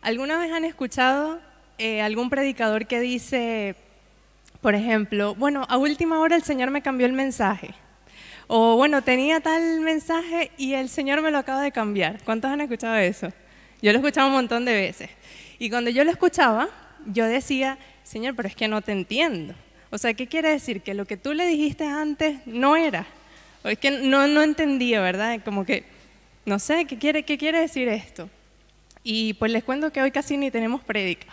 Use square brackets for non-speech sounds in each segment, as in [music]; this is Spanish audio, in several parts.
¿Alguna vez han escuchado eh, algún predicador que dice, por ejemplo, bueno, a última hora el Señor me cambió el mensaje? O bueno, tenía tal mensaje y el Señor me lo acaba de cambiar. ¿Cuántos han escuchado eso? Yo lo escuchaba un montón de veces. Y cuando yo lo escuchaba, yo decía, Señor, pero es que no te entiendo. O sea, ¿qué quiere decir? Que lo que tú le dijiste antes no era. O es que no, no entendía, ¿verdad? Como que, no sé, ¿qué quiere, qué quiere decir esto? Y pues les cuento que hoy casi ni tenemos prédica.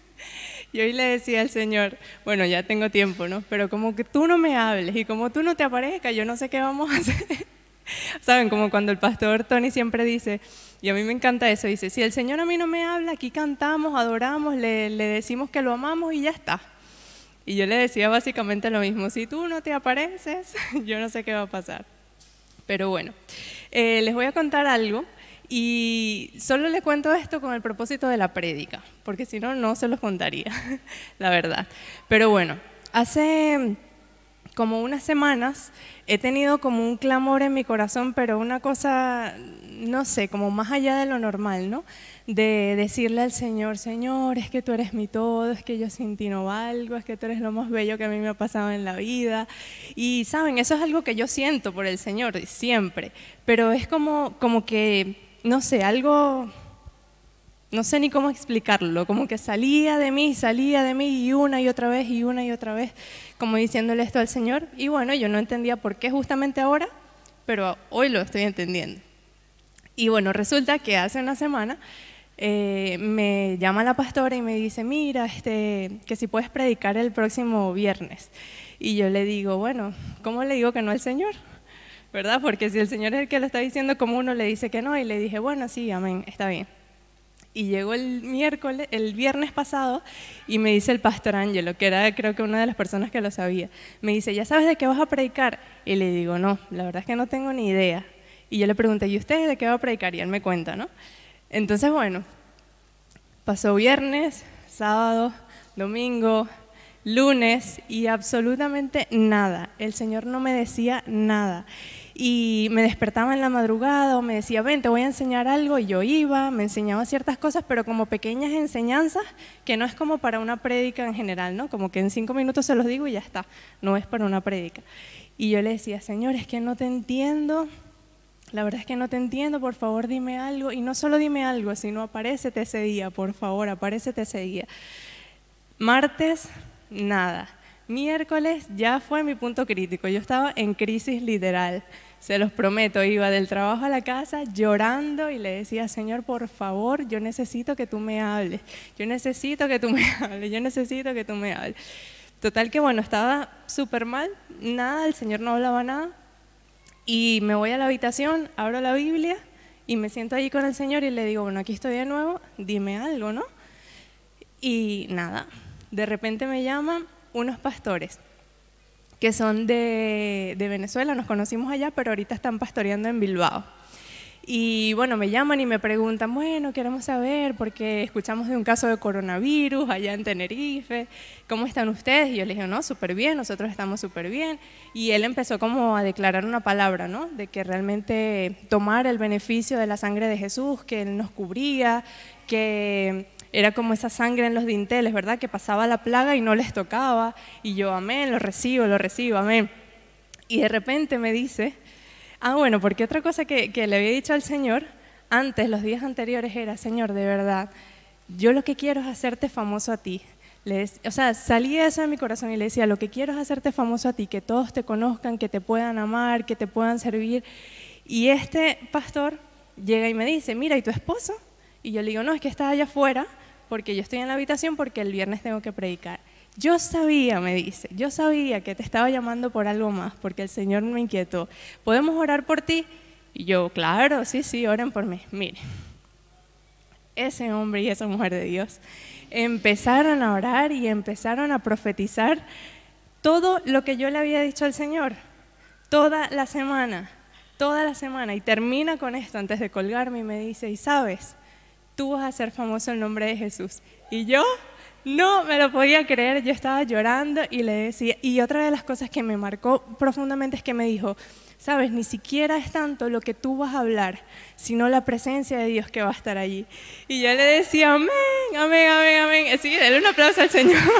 [laughs] y hoy le decía al Señor, bueno, ya tengo tiempo, ¿no? Pero como que tú no me hables y como tú no te aparezcas, yo no sé qué vamos a [laughs] hacer. Saben, como cuando el pastor Tony siempre dice, y a mí me encanta eso, dice, si el Señor a mí no me habla, aquí cantamos, adoramos, le, decimos que lo amamos y ya está. Y yo le decía básicamente lo mismo, si tú no te apareces, [laughs] yo no sé qué va a pasar. Pero bueno, eh, les voy a contar algo y solo le cuento esto con el propósito de la prédica, porque si no, no se los contaría, [laughs] la verdad. Pero bueno, hace como unas semanas he tenido como un clamor en mi corazón, pero una cosa, no sé, como más allá de lo normal, ¿no? De decirle al Señor, Señor, es que tú eres mi todo, es que yo sin ti no valgo, es que tú eres lo más bello que a mí me ha pasado en la vida. Y saben, eso es algo que yo siento por el Señor siempre, pero es como, como que no sé, algo, no sé ni cómo explicarlo, como que salía de mí, salía de mí y una y otra vez y una y otra vez, como diciéndole esto al Señor. Y bueno, yo no entendía por qué justamente ahora, pero hoy lo estoy entendiendo. Y bueno, resulta que hace una semana eh, me llama la pastora y me dice, mira, este, que si puedes predicar el próximo viernes. Y yo le digo, bueno, ¿cómo le digo que no al Señor? ¿verdad? Porque si el Señor es el que lo está diciendo, como uno le dice que no, y le dije, bueno, sí, amén, está bien. Y llegó el miércoles, el viernes pasado, y me dice el pastor Ángelo, que era creo que una de las personas que lo sabía, me dice, ¿ya sabes de qué vas a predicar? Y le digo, no, la verdad es que no tengo ni idea. Y yo le pregunté, ¿y usted de qué va a predicar? Y él me cuenta, ¿no? Entonces, bueno, pasó viernes, sábado, domingo, lunes y absolutamente nada. El Señor no me decía nada y me despertaba en la madrugada o me decía, ven, te voy a enseñar algo, y yo iba, me enseñaba ciertas cosas, pero como pequeñas enseñanzas, que no es como para una prédica en general, ¿no? Como que en cinco minutos se los digo y ya está, no es para una prédica. Y yo le decía, Señor, es que no te entiendo, la verdad es que no te entiendo, por favor dime algo, y no solo dime algo, sino aparécete ese día, por favor, aparécete ese día. Martes, nada miércoles ya fue mi punto crítico. Yo estaba en crisis literal, se los prometo. Iba del trabajo a la casa llorando y le decía, Señor, por favor, yo necesito que tú me hables. Yo necesito que tú me [laughs] hables. Yo necesito que tú me hables. Total que bueno, estaba súper mal, nada, el Señor no hablaba nada. Y me voy a la habitación, abro la Biblia y me siento allí con el Señor y le digo, bueno, aquí estoy de nuevo, dime algo, ¿no? Y nada, de repente me llama unos pastores que son de, Venezuela, nos conocimos allá, pero ahorita están pastoreando en Bilbao. Y bueno, me llaman y me preguntan, bueno, queremos saber, porque escuchamos de un caso de coronavirus allá en Tenerife, ¿cómo están ustedes? Y yo les digo, no, súper bien, nosotros estamos súper bien. Y él empezó como a declarar una palabra, ¿no? De que realmente tomar el beneficio de la sangre de Jesús, que Él nos cubría, que era como esa sangre en los dinteles, ¿verdad? Que pasaba la plaga y no les tocaba. Y yo, amén, lo recibo, lo recibo, amén. Y de repente me dice, ah, bueno, porque otra cosa que, le había dicho al Señor antes, los días anteriores, era, Señor, de verdad, yo lo que quiero es hacerte famoso a ti. o sea, salía eso de mi corazón y le decía, lo que quiero es hacerte famoso a ti, que todos te conozcan, que te puedan amar, que te puedan servir. Y este pastor llega y me dice, mira, ¿y tu esposo? Y yo le digo, no, es que está allá afuera porque yo estoy en la habitación porque el viernes tengo que predicar. Yo sabía, me dice, yo sabía que te estaba llamando por algo más, porque el Señor me inquietó. ¿Podemos orar por ti? Y yo, claro, sí, sí, oren por mí. Mire, ese hombre y esa mujer de Dios empezaron a orar y empezaron a profetizar todo lo que yo le había dicho al Señor, toda la semana, toda la semana. Y termina con esto antes de colgarme y me dice, ¿y sabes? tú vas a ser famoso el nombre de Jesús. Y yo no me lo podía creer, yo estaba llorando y le decía, y otra de las cosas que me marcó profundamente es que me dijo, sabes, ni siquiera es tanto lo que tú vas a hablar, sino la presencia de Dios que va a estar allí. Y yo le decía, amén, amén, amén, amén. Sí, dale un aplauso al Señor. [laughs]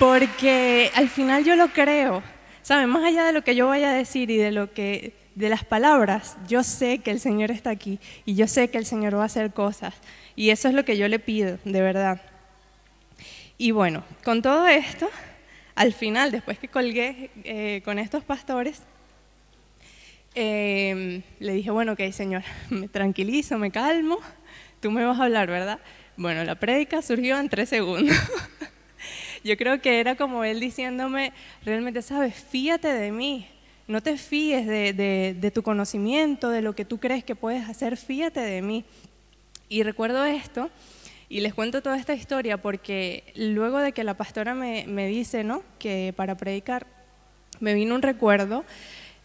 Porque al final yo lo creo, ¿sabes? Más allá de lo que yo vaya a decir y de lo que de las palabras, yo sé que el Señor está aquí y yo sé que el Señor va a hacer cosas. Y eso es lo que yo le pido, de verdad. Y bueno, con todo esto, al final, después que colgué eh, con estos pastores, em, le dije, bueno, ok, Señor, [laughs] me tranquilizo, me calmo, tú me vas a hablar, ¿verdad? Bueno, la prédica surgió en tres segundos. [laughs] Yo creo que era como él diciéndome, realmente, sabes, fíate de mí, no te fíes de, tu conocimiento, de lo que tú crees que puedes hacer, fíate de mí. Y recuerdo esto y les cuento toda esta historia porque luego de que la pastora me, dice ¿no? que para predicar, me vino un recuerdo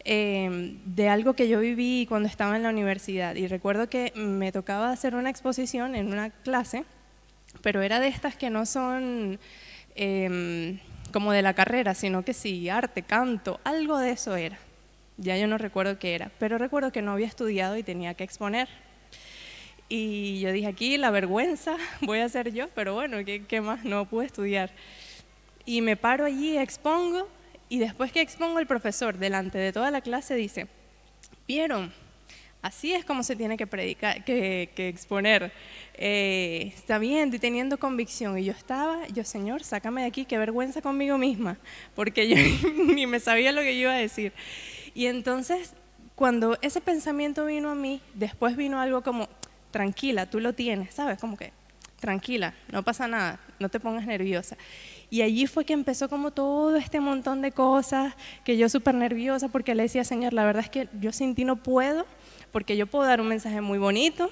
em, de algo que yo viví cuando estaba en la universidad. Y recuerdo que me tocaba hacer una exposición en una clase, pero era de estas que no son... Em, como de la carrera, sino que sí, arte, canto, algo de eso era. Ya yo no recuerdo qué era, pero recuerdo que no había estudiado y tenía que exponer. Y yo dije, aquí la vergüenza [laughs] voy a hacer yo, pero bueno, ¿qué, qué más? No pude estudiar. Y me paro allí, expongo, y después que expongo el profesor delante de toda la clase dice, ¿vieron? Así es como se tiene que predicar, que, exponer. Eh, está bien, y teniendo convicción. Y yo estaba, yo, Señor, sácame de aquí, qué vergüenza conmigo misma, porque yo [laughs] ni me sabía lo que iba a decir. Y entonces, cuando ese pensamiento vino a mí, después vino algo como, tranquila, tú lo tienes, ¿sabes? Como que, tranquila, no pasa nada, no te pongas nerviosa. Y allí fue que empezó como todo este montón de cosas, que yo súper nerviosa porque le decía, Señor, la verdad es que yo sin ti no puedo, porque yo puedo dar un mensaje muy bonito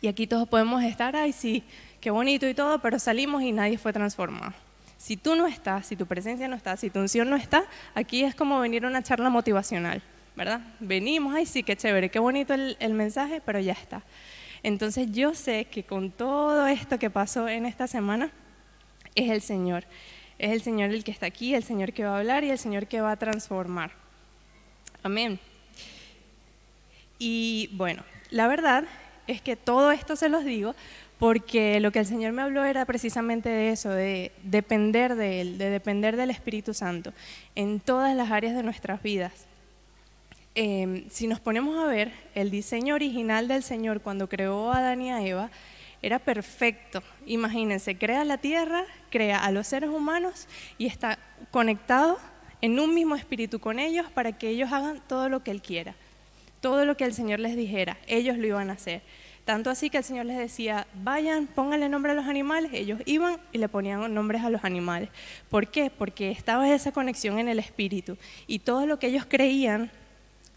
y aquí todos podemos estar, ay, sí, qué bonito y todo, pero salimos y nadie fue transformado. Si tú no estás, si tu presencia no está, si tu unción no está, aquí es como venir a una charla motivacional, ¿verdad? Venimos, ay, sí, qué chévere, qué bonito el, el mensaje, pero ya está. Entonces yo sé que con todo esto que pasó en esta semana, es el Señor. Es el Señor el que está aquí, el Señor que va a hablar y el Señor que va a transformar. Amén. Y bueno, la verdad es que todo esto se los digo porque lo que el Señor me habló era precisamente de eso, de depender de Él, de depender del Espíritu Santo en todas las áreas de nuestras vidas. Em, si nos ponemos a ver, el diseño original del Señor cuando creó a Adán y a Eva era perfecto. Imagínense, crea la tierra, crea a los seres humanos y está conectado en un mismo espíritu con ellos para que ellos hagan todo lo que Él quiera. Todo lo que el Señor les dijera, ellos lo iban a hacer. Tanto así que el Señor les decía, vayan, pónganle nombre a los animales. Ellos iban y le ponían nombres a los animales. ¿Por qué? Porque estaba esa conexión en el espíritu. Y todo lo que ellos creían,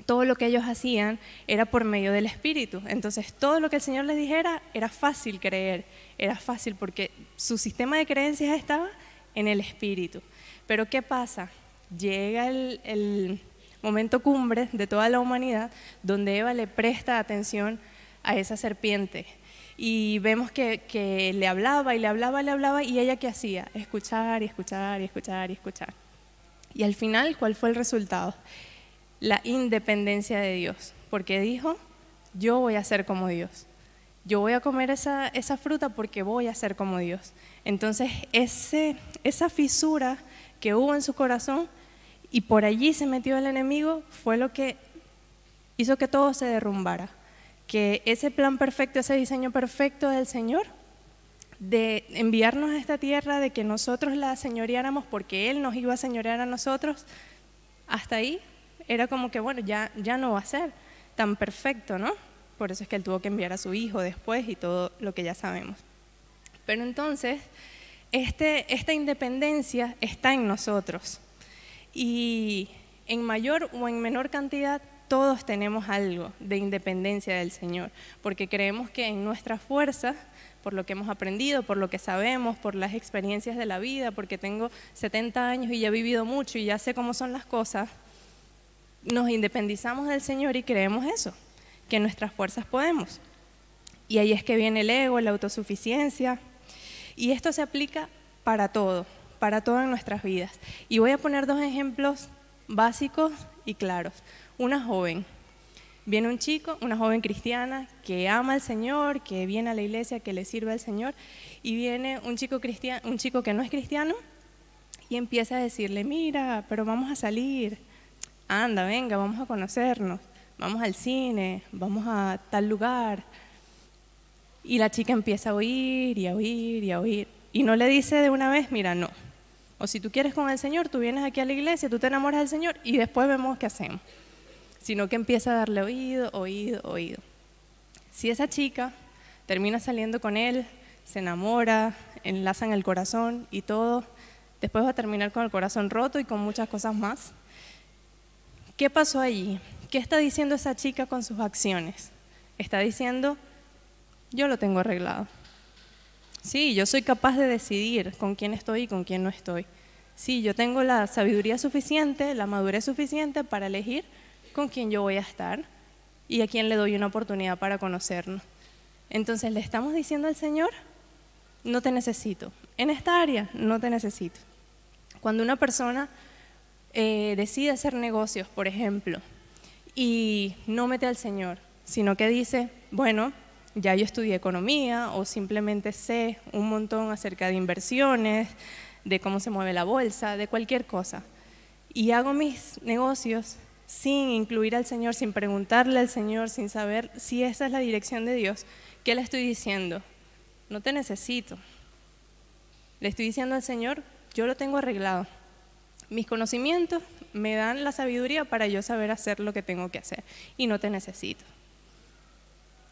todo lo que ellos hacían era por medio del espíritu. Entonces todo lo que el Señor les dijera era fácil creer. Era fácil porque su sistema de creencias estaba en el espíritu. Pero ¿qué pasa? Llega el, el momento cumbre de toda la humanidad, donde Eva le presta atención a esa serpiente. Y vemos que, le hablaba y le hablaba, y le hablaba, y ella qué hacía? Escuchar y escuchar y escuchar y escuchar. Y al final, ¿cuál fue el resultado? La independencia de Dios, porque dijo, yo voy a ser como Dios. Yo voy a comer esa, fruta porque voy a ser como Dios. Entonces, esa fisura que hubo en su corazón y por allí se metió el enemigo, fue lo que hizo que todo se derrumbara. Que ese plan perfecto, ese diseño perfecto del Señor, de enviarnos a esta tierra, de que nosotros la señoreáramos porque Él nos iba a señorear a nosotros, hasta ahí era como que, bueno, ya, ya no va a ser tan perfecto, ¿no? Por eso es que Él tuvo que enviar a su hijo después y todo lo que ya sabemos. Pero entonces, este, esta independencia está en nosotros y en mayor o en menor cantidad, todos tenemos algo de independencia del Señor, porque creemos que en nuestras fuerzas, por lo que hemos aprendido, por lo que sabemos, por las experiencias de la vida, porque tengo 70 años y ya he vivido mucho y ya sé cómo son las cosas, nos independizamos del Señor y creemos eso, que nuestras fuerzas podemos. Y ahí es que viene el ego, la autosuficiencia, y esto se aplica para todo, para todas nuestras vidas. Y voy a poner dos ejemplos básicos y claros. Una joven. Viene un chico, una joven cristiana que ama al Señor, que viene a la iglesia, que le sirve al Señor, y viene un chico, cristiano, un chico que no es cristiano y empieza a decirle, mira, pero vamos a salir, anda, venga, vamos a conocernos, vamos al cine, vamos a tal lugar. Y la chica empieza a oír y a oír y a oír. Y no le dice de una vez, mira, no, o si tú quieres con el Señor, tú vienes aquí a la iglesia, tú te enamoras del Señor y después vemos qué hacemos. Sino que empieza a darle oído, oído, oído. Si esa chica termina saliendo con él, se enamora, enlazan el corazón y todo, después va a terminar con el corazón roto y con muchas cosas más. ¿Qué pasó allí? ¿Qué está diciendo esa chica con sus acciones? Está diciendo, yo lo tengo arreglado. Sí, yo soy capaz de decidir con quién estoy y con quién no estoy. Sí, yo tengo la sabiduría suficiente, la madurez suficiente para elegir con quién yo voy a estar y a quién le doy una oportunidad para conocernos. Entonces le estamos diciendo al Señor, no te necesito. En esta área, no te necesito. Cuando una persona eh, decide hacer negocios, por ejemplo, y no mete al Señor, sino que dice, bueno, ya yo estudié economía o simplemente sé un montón acerca de inversiones, de cómo se mueve la bolsa, de cualquier cosa. Y hago mis negocios sin incluir al Señor, sin preguntarle al Señor, sin saber si esa es la dirección de Dios, ¿qué le estoy diciendo? No te necesito. Le estoy diciendo al Señor, yo lo tengo arreglado. Mis conocimientos me dan la sabiduría para yo saber hacer lo que tengo que hacer y no te necesito.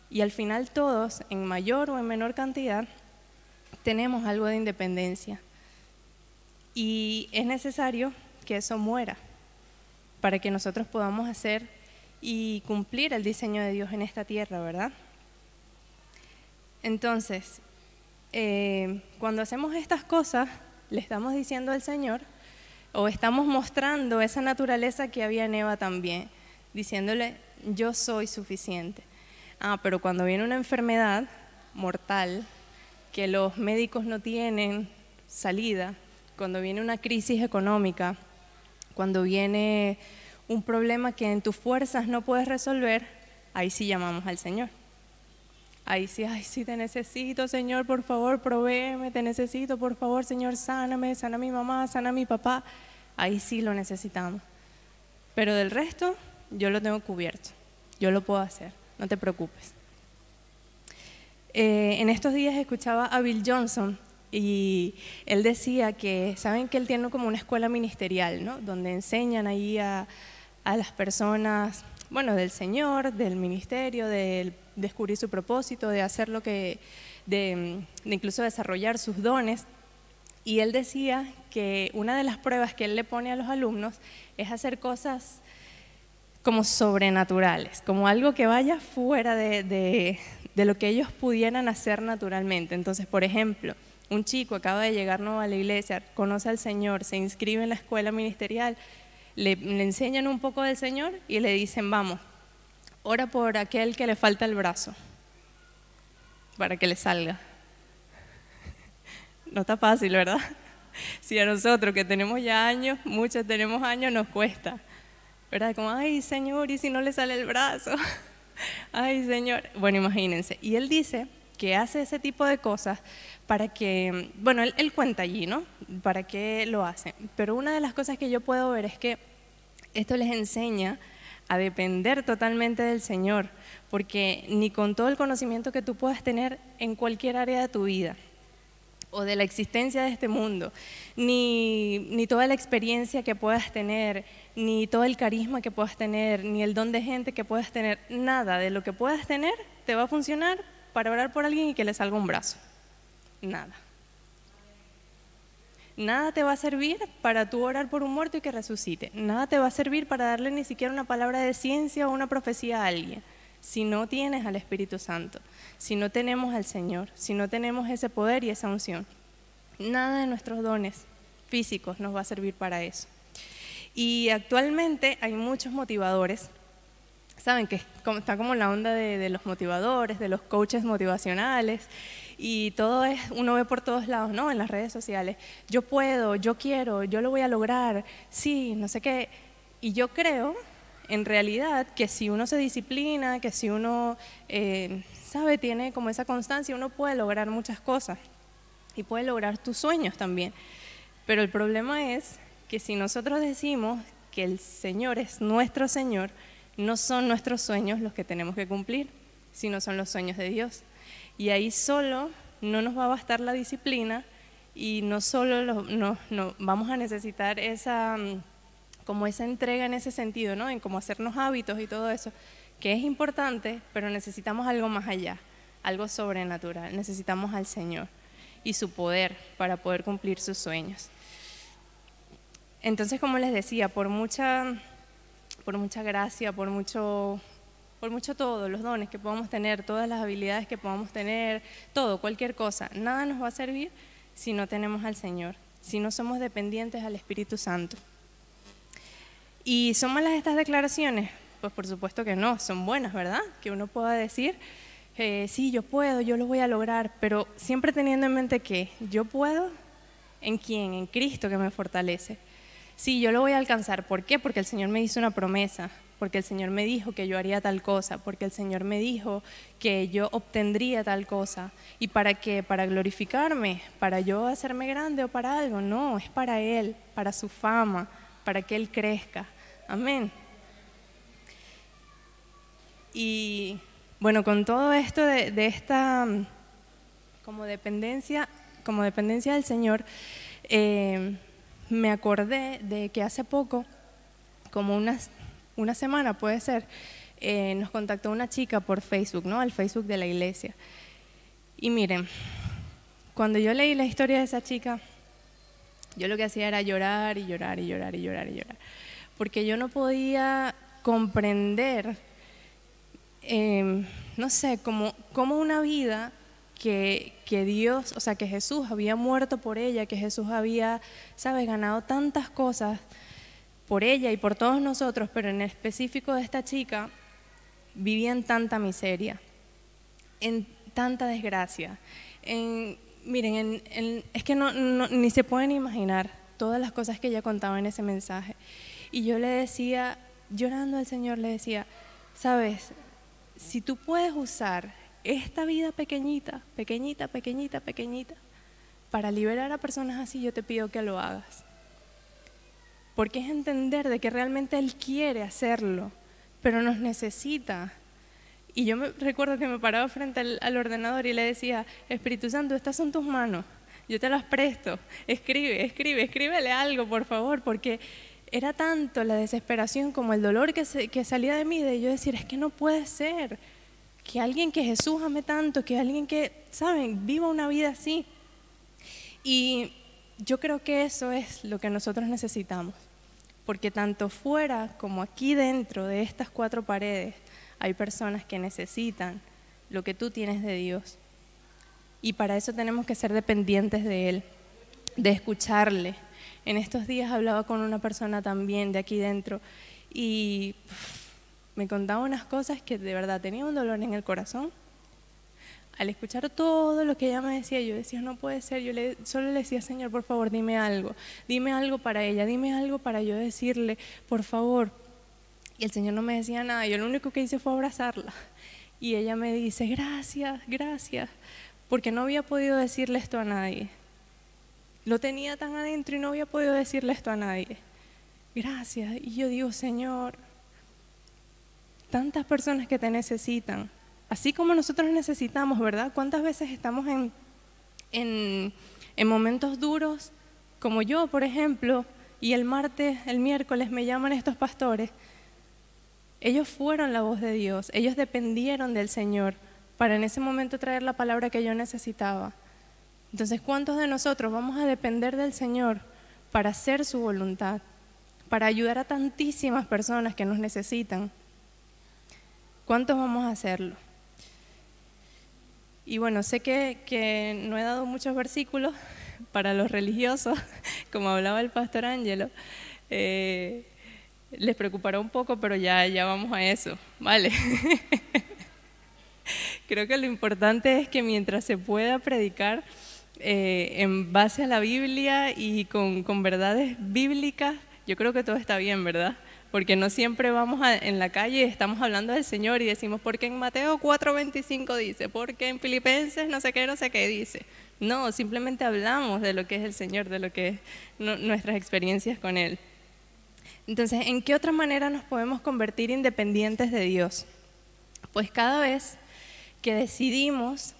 Y al final todos, en mayor o en menor cantidad, tenemos algo de independencia. Y es necesario que eso muera para que nosotros podamos hacer y cumplir el diseño de Dios en esta tierra, ¿verdad? Entonces, eh, cuando hacemos estas cosas, le estamos diciendo al Señor, o estamos mostrando esa naturaleza que había en Eva también, diciéndole, yo soy suficiente. Ah, pero cuando viene una enfermedad mortal, que los médicos no tienen salida, cuando viene una crisis económica, cuando viene un problema que en tus fuerzas no puedes resolver, ahí sí llamamos al Señor. Ahí sí, ay, sí te necesito, Señor, por favor, provéeme, te necesito, por favor, Señor, sáname, sana a mi mamá, sana a mi papá. Ahí sí lo necesitamos. Pero del resto, yo lo tengo cubierto, yo lo puedo hacer no te preocupes. Eh, en estos días escuchaba a Bill Johnson y él decía que, saben que él tiene como una escuela ministerial, ¿no? Donde enseñan ahí a, las personas, bueno, del Señor, del ministerio, de descubrir su propósito, de hacer lo que, de, de incluso desarrollar sus dones. Y él decía que una de las pruebas que él le pone a los alumnos es hacer cosas como sobrenaturales, como algo que vaya fuera de, de, lo que ellos pudieran hacer naturalmente. Entonces, por ejemplo, un chico acaba de llegar nuevo a la iglesia, conoce al Señor, se inscribe en la escuela ministerial, le, le, enseñan un poco del Señor y le dicen, vamos, ora por aquel que le falta el brazo, para que le salga. [laughs] No está fácil, ¿verdad? [laughs] Si a nosotros que tenemos ya años, muchos tenemos años, nos cuesta. ¿verdad? Como, ay Señor, ¿y si no le sale el brazo? [laughs] ay Señor. Bueno, imagínense. Y él dice que hace ese tipo de cosas para que, bueno, él, cuenta allí, ¿no? Para qué lo hace. Pero una de las cosas que yo puedo ver es que esto les enseña a depender totalmente del Señor, porque ni con todo el conocimiento que tú puedas tener en cualquier área de tu vida, o de la existencia de este mundo, ni, toda la experiencia que puedas tener, ni todo el carisma que puedas tener, ni el don de gente que puedas tener, nada de lo que puedas tener te va a funcionar para orar por alguien y que le salga un brazo. Nada. Nada te va a servir para tu orar por un muerto y que resucite. Nada te va a servir para darle ni siquiera una palabra de ciencia o una profecía a alguien si no tienes al Espíritu Santo, si no tenemos al Señor, si no tenemos ese poder y esa unción. Nada de nuestros dones físicos nos va a servir para eso. Y actualmente hay muchos motivadores, saben que está como la onda de, de los motivadores, de los coaches motivacionales, y todo es, uno ve por todos lados, ¿no? En las redes sociales, yo puedo, yo quiero, yo lo voy a lograr, sí, no sé qué. Y yo creo en realidad que si uno se disciplina, que si uno, eh, sabe, tiene como esa constancia, uno puede lograr muchas cosas y puede lograr tus sueños también. Pero el problema es que si nosotros decimos que el Señor es nuestro Señor, no son nuestros sueños los que tenemos que cumplir, sino son los sueños de Dios. Y ahí solo no nos va a bastar la disciplina y no solo no, vamos a necesitar esa mm, como esa entrega en ese sentido, ¿no? En cómo hacernos hábitos y todo eso, que es importante, pero necesitamos algo más allá, algo sobrenatural, necesitamos al Señor y su poder para poder cumplir sus sueños. Entonces, como les decía, por mucha, por mucha gracia, por mucho, por mucho todo, los dones que podamos tener, todas las habilidades que podamos tener, todo, cualquier cosa, nada nos va a servir si no tenemos al Señor, si no somos dependientes al Espíritu Santo. ¿Y son malas estas declaraciones? Pues por supuesto que no, son buenas, ¿verdad? Que uno pueda decir, eh, sí, yo puedo, yo lo voy a lograr, pero siempre teniendo en mente que yo puedo, ¿en quién? En Cristo que me fortalece. Sí, yo lo voy a alcanzar. ¿Por qué? Porque el Señor me hizo una promesa, porque el Señor me dijo que yo haría tal cosa, porque el Señor me dijo que yo obtendría tal cosa. ¿Y para qué? ¿Para glorificarme? ¿Para yo hacerme grande o para algo? No, es para Él, para su fama, para que Él crezca. Amén. Y bueno, con todo esto de, esta mm, como dependencia, como dependencia del Señor, em, me acordé de que hace poco, como una semana puede ser, eh, nos contactó una chica por Facebook, ¿no? Al Facebook de la iglesia. Y miren, cuando yo leí la historia de esa chica, yo lo que hacía era llorar y llorar y llorar y llorar y llorar, porque yo no podía comprender, em, no sé, cómo como una vida que, que, Dios, o sea, que Jesús había muerto por ella, que Jesús había, sabes, ganado tantas cosas por ella y por todos nosotros, pero en específico de esta chica, vivía en tanta miseria, en tanta desgracia, en Miren, es que ni se pueden imaginar todas las cosas que ella contaba en ese mensaje. Y yo le decía, llorando al Señor, le decía, sabes, si tú puedes usar esta vida pequeñita, pequeñita, pequeñita, pequeñita, para liberar a personas así, yo te pido que lo hagas. Porque es entender de que realmente Él quiere hacerlo, pero nos necesita y yo me, recuerdo que me paraba frente al, ordenador y le decía, Espíritu Santo, estas son tus manos, yo te las presto, escribe, escribe, escríbele algo, por favor, porque era tanto la desesperación como el dolor que, que salía de mí de yo decir, es que no puede ser que alguien que Jesús ame tanto, que alguien que, ¿saben?, viva una vida así. Y yo creo que eso es lo que nosotros necesitamos porque tanto fuera como aquí dentro de estas cuatro paredes hay personas que necesitan lo que tú tienes de Dios. Y para eso tenemos que ser dependientes de Él, de escucharle. En estos días hablaba con una persona también de aquí dentro y me contaba unas cosas que de verdad tenía un dolor en el corazón al escuchar todo lo que ella me decía, yo decía, no puede ser, yo solo le decía, Señor, por favor, dime algo, dime algo para ella, dime algo para yo decirle, por favor. Y el Señor no me decía nada, yo lo único que hice fue abrazarla. Y ella me dice, gracias, gracias, porque no había podido decirle esto a nadie. Lo tenía tan adentro y no había podido decirle esto a nadie. Gracias. Y yo digo, Señor, tantas personas que te necesitan, así como nosotros necesitamos, ¿verdad? ¿Cuántas veces estamos en, en, momentos duros, como yo, por ejemplo, y el martes, el miércoles me llaman estos pastores? Ellos fueron la voz de Dios, ellos dependieron del Señor para en ese momento traer la palabra que yo necesitaba. Entonces, ¿cuántos de nosotros vamos a depender del Señor para hacer su voluntad, para ayudar a tantísimas personas que nos necesitan? ¿Cuántos vamos a hacerlo? Y bueno, sé que, no he dado muchos versículos [laughs] para los religiosos, [laughs] como hablaba el pastor Angelo. Eh, les preocupará un poco, pero ya, ya vamos a eso, ¿vale? [laughs] Creo que lo importante es que mientras se pueda predicar eh, en base a la Biblia y con verdades bíblicas, yo creo que todo está bien, ¿verdad? porque no siempre vamos en la calle y estamos hablando del Señor y decimos, ¿por qué en Mateo 4:25 dice, ¿Por qué en Filipenses no sé qué, no sé qué dice. No, simplemente hablamos de lo que es el Señor, de lo que es nuestras experiencias con Él. Entonces, ¿en qué otra manera nos podemos convertir independientes de Dios? Pues cada vez que decidimos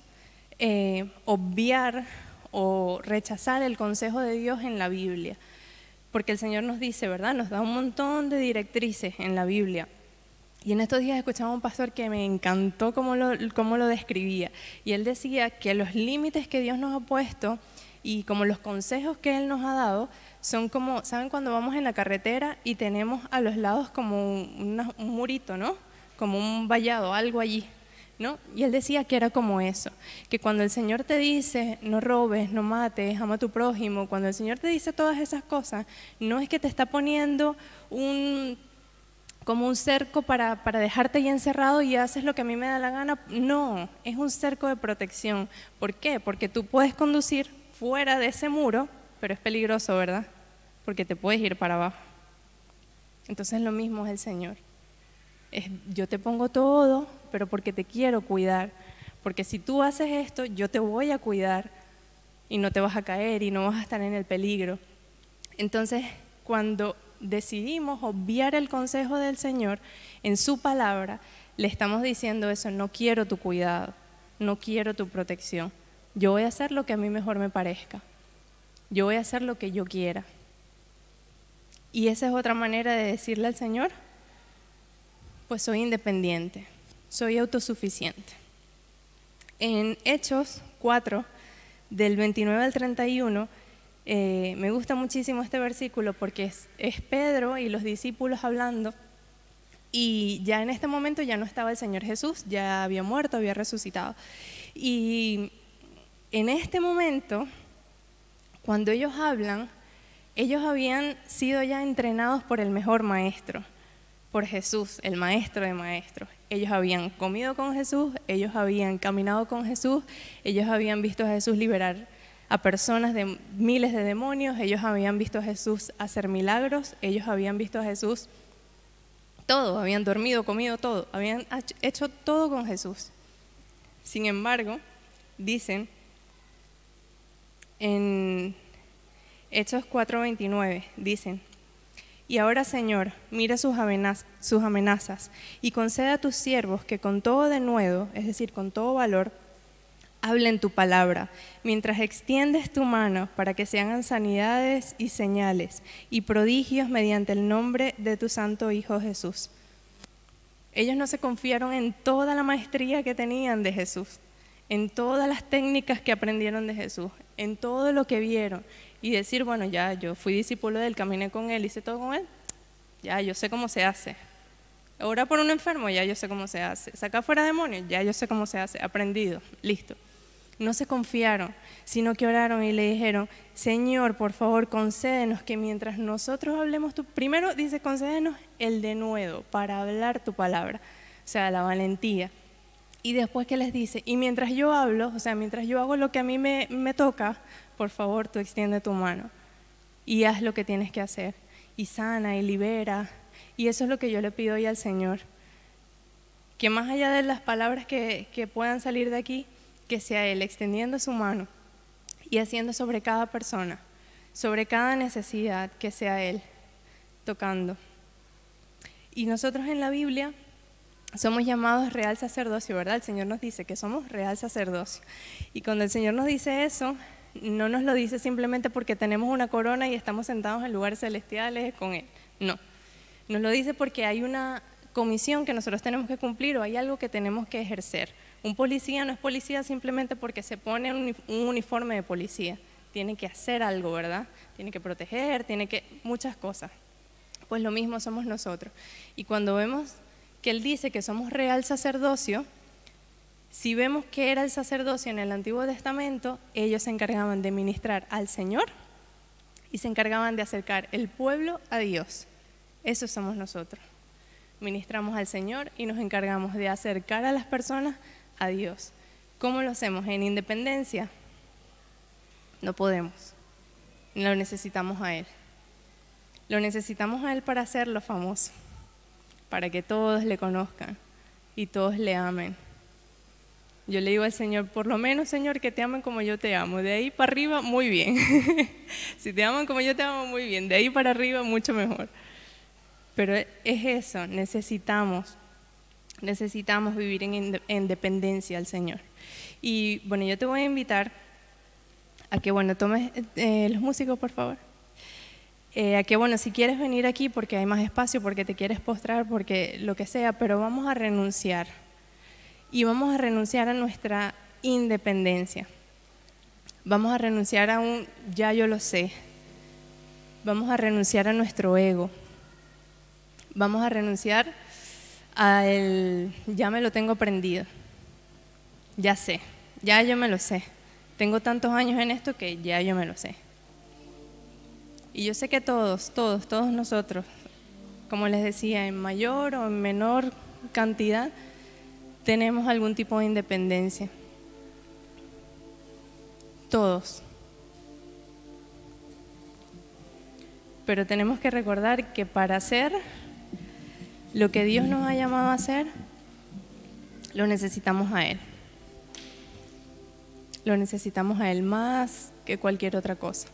eh, obviar o rechazar el consejo de Dios en la Biblia, porque el Señor nos dice, ¿verdad? Nos da un montón de directrices en la Biblia. Y en estos días escuchaba a un pastor que me encantó cómo lo, lo describía. Y él decía que los límites que Dios nos ha puesto y como los consejos que Él nos ha dado son como, ¿saben cuando vamos en la carretera y tenemos a los lados como un murito, ¿no? Como un vallado, algo allí, y él decía que era como eso, que cuando el Señor te dice, no robes, no mates, ama a tu prójimo, cuando el Señor te dice todas esas cosas, no es que te está poniendo como un cerco para, dejarte ahí encerrado y haces lo que a mí me da la gana. No, es un cerco de protección. ¿Por qué? Porque tú puedes conducir fuera de ese muro, pero es peligroso, ¿verdad? Porque te puedes ir para abajo. Entonces lo mismo es el Señor. yo te pongo todo, pero porque te quiero cuidar. Porque si tú haces esto, yo te voy a cuidar y no te vas a caer y no vas a estar en el peligro. Entonces, cuando decidimos obviar el consejo del Señor en su palabra, le estamos diciendo eso, no quiero tu cuidado, no quiero tu protección. Yo voy a hacer lo que a mí mejor me parezca. Yo voy a hacer lo que yo quiera. Y esa es otra manera de decirle al Señor, pues soy independiente soy autosuficiente. En Hechos 4, del 29 al 31, eh, me gusta muchísimo este versículo porque es Pedro y los discípulos hablando y ya en este momento ya no estaba el Señor Jesús, ya había muerto, había resucitado. Y en este momento, cuando ellos hablan, ellos habían sido ya entrenados por el mejor maestro por Jesús, el maestro de maestros. Ellos habían comido con Jesús, ellos habían caminado con Jesús, ellos habían visto a Jesús liberar a personas de miles de demonios, ellos habían visto a Jesús hacer milagros, ellos habían visto a Jesús todo, habían dormido, comido todo, habían hecho todo con Jesús. Sin embargo, dicen en Hechos 4:29, dicen, y ahora, Señor, mira sus, amenazas y concede a tus siervos que con todo denuedo, es decir, con todo valor, hablen tu palabra, mientras extiendes tu mano para que se hagan sanidades y señales y prodigios mediante el nombre de tu Santo Hijo Jesús. Ellos no se confiaron en toda la maestría que tenían de Jesús, en todas las técnicas que aprendieron de Jesús, en todo lo que vieron, y decir, bueno, ya yo fui discípulo de él, caminé con él, hice todo con él, ya yo sé cómo se hace. Ora por un enfermo, ya yo sé cómo se hace. Saca fuera demonios, ya yo sé cómo se hace. Aprendido, listo. No se confiaron, sino que oraron y le dijeron, Señor, por favor, concédenos que mientras nosotros hablemos tu... Primero dice, concédenos el denuedo para hablar tu palabra, o sea, la valentía y después que les dice, y mientras yo hablo, o sea, mientras yo hago lo que a mí me, toca, por favor, tú extiende tu mano y haz lo que tienes que hacer. Y sana y libera. Y eso es lo que yo le pido hoy al Señor. Que más allá de las palabras que, que puedan salir de aquí, que sea Él extendiendo su mano y haciendo sobre cada persona, sobre cada necesidad, que sea Él tocando. Y nosotros en la Biblia somos llamados real sacerdocio, ¿verdad? El Señor nos dice que somos real sacerdocio. Y cuando el Señor nos dice eso, no nos lo dice simplemente porque tenemos una corona y estamos sentados en lugares celestiales con Él. No. Nos lo dice porque hay una comisión que nosotros tenemos que cumplir o hay algo que tenemos que ejercer. Un policía no es policía simplemente porque se pone un uniforme de policía. Tiene que hacer algo, ¿verdad? Tiene que proteger, tiene que... muchas cosas. Pues lo mismo somos nosotros. Y cuando vemos que él dice que somos real sacerdocio, si vemos que era el sacerdocio en el Antiguo Testamento, ellos se encargaban de ministrar al Señor y se encargaban de acercar el pueblo a Dios. Eso somos nosotros. Ministramos al Señor y nos encargamos de acercar a las personas a Dios. ¿Cómo lo hacemos? ¿En independencia? No podemos. Lo necesitamos a Él. Lo necesitamos a Él para lo famoso para que todos le conozcan y todos le amen. Yo le digo al Señor, por lo menos Señor, que te amen como yo te amo. De ahí para arriba, muy bien. [laughs] si te aman como yo te amo, muy bien. De ahí para arriba, mucho mejor. Pero es eso, necesitamos, necesitamos vivir en, dependencia al Señor. Y bueno, yo te voy a invitar a que, bueno, tomes eh, eh, los músicos, por favor. Eh, a que, bueno, si quieres venir aquí porque hay más espacio, porque te quieres postrar, porque lo que sea, pero vamos a renunciar. Y vamos a renunciar a nuestra independencia. Vamos a renunciar a un ya yo lo sé. Vamos a renunciar a nuestro ego. Vamos a renunciar al ya me lo tengo aprendido. Ya sé, ya yo me lo sé. Tengo tantos años en esto que ya yo me lo sé. Y yo sé que todos, todos, todos nosotros, como les decía, en mayor o en menor cantidad, tenemos algún tipo de independencia. Todos. Pero tenemos que recordar que para hacer lo que Dios nos ha llamado a hacer, lo necesitamos a Él. Lo necesitamos a Él más que cualquier otra cosa.